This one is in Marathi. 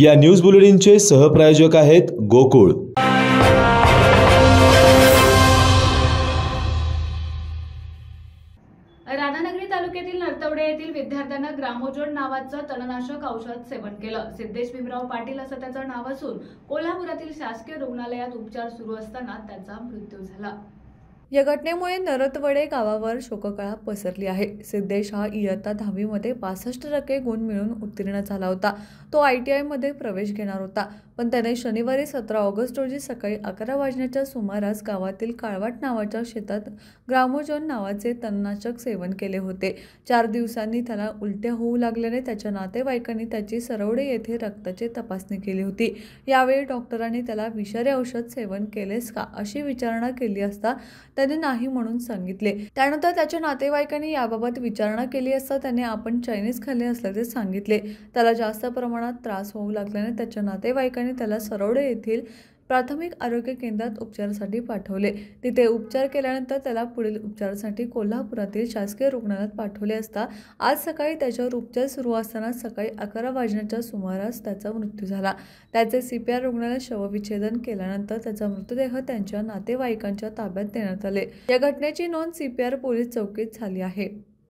या न्यूज बुलेटिनचे सहप्रायोजक आहेत गोकुळ राधानगरी तालुक्यातील नरतवडे येथील विद्यार्थ्यांना ग्रामोजोड नावाचं तणनाशक औषध सेवन केलं सिद्धेश भीमराव पाटील असं त्याचं नाव असून कोल्हापुरातील शासकीय रुग्णालयात उपचार सुरू असताना त्याचा मृत्यू झाला या घटनेमुळे नरतवडे गावावर शोककळा पसरली आहे सिद्धेश हा इयत्ता दहावीमध्ये पासष्ट टक्के गुण मिळून उत्तीर्ण झाला होता तो आय टी आयमध्ये प्रवेश घेणार होता पण त्याने शनिवारी सतरा ऑगस्ट रोजी सकाळी अकरा वाजण्याच्या सुमारास गावातील काळवाट नावाच्या शेतात ग्रामोजन नावाचे तणनाशक सेवन केले होते चार दिवसांनी त्याला उलट्या होऊ लागल्याने त्याच्या नातेवाईकांनी त्याची सरवडे येथे रक्ताची तपासणी केली होती यावेळी डॉक्टरांनी त्याला विषारी औषध सेवन केलेस का अशी विचारणा केली असता त्याने नाही म्हणून सांगितले त्यानंतर त्याच्या नातेवाईकांनी याबाबत विचारणा केली असता त्याने आपण चायनीज खाल्ले असल्याचे सांगितले त्याला जास्त प्रमाणात त्रास होऊ लागल्याने त्याच्या नातेवाईकांनी त्याला सरवडे येथील प्राथमिक आरोग्य केंद्रात उपचारासाठी पाठवले तिथे उपचार केल्यानंतर त्याला पुढील उपचारासाठी कोल्हापुरातील शासकीय रुग्णालयात पाठवले असता आज सकाळी त्याच्यावर उपचार सुरू असताना सकाळी अकरा वाजण्याच्या सुमारास त्याचा मृत्यू झाला त्याचे सीपीआर रुग्णालयात शवविच्छेदन केल्यानंतर त्याचा मृतदेह त्यांच्या नातेवाईकांच्या ताब्यात देण्यात आले या घटनेची नोंद सी पी आर पोलीस चौकीत झाली आहे